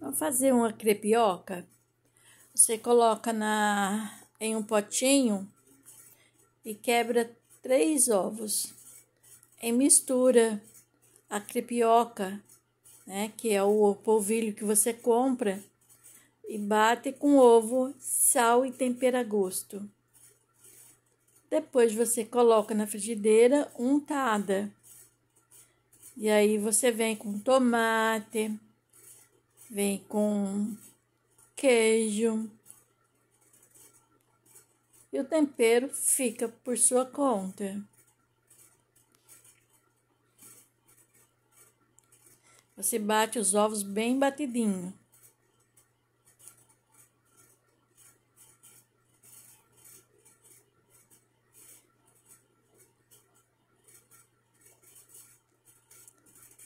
Para fazer uma crepioca? Você coloca na em um potinho e quebra três ovos. E mistura a crepioca, né, que é o polvilho que você compra, e bate com ovo, sal e tempera a gosto. Depois você coloca na frigideira untada. E aí você vem com tomate, vem com queijo. E o tempero fica por sua conta. Você bate os ovos bem batidinho.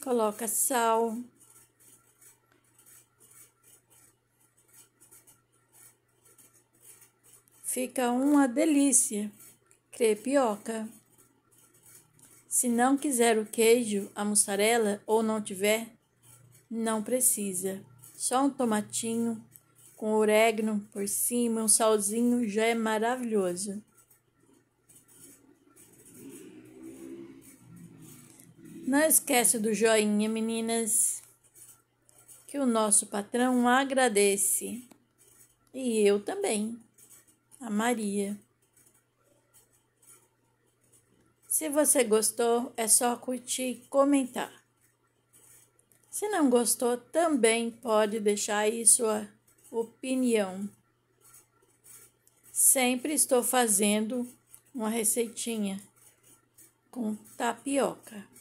Coloca sal. Fica uma delícia. Crepioca. Se não quiser o queijo, a mussarela ou não tiver, não precisa. Só um tomatinho com orégano por cima, um salzinho já é maravilhoso. Não esquece do joinha, meninas, que o nosso patrão agradece. E eu também a Maria. Se você gostou, é só curtir e comentar. Se não gostou, também pode deixar aí sua opinião. Sempre estou fazendo uma receitinha com tapioca.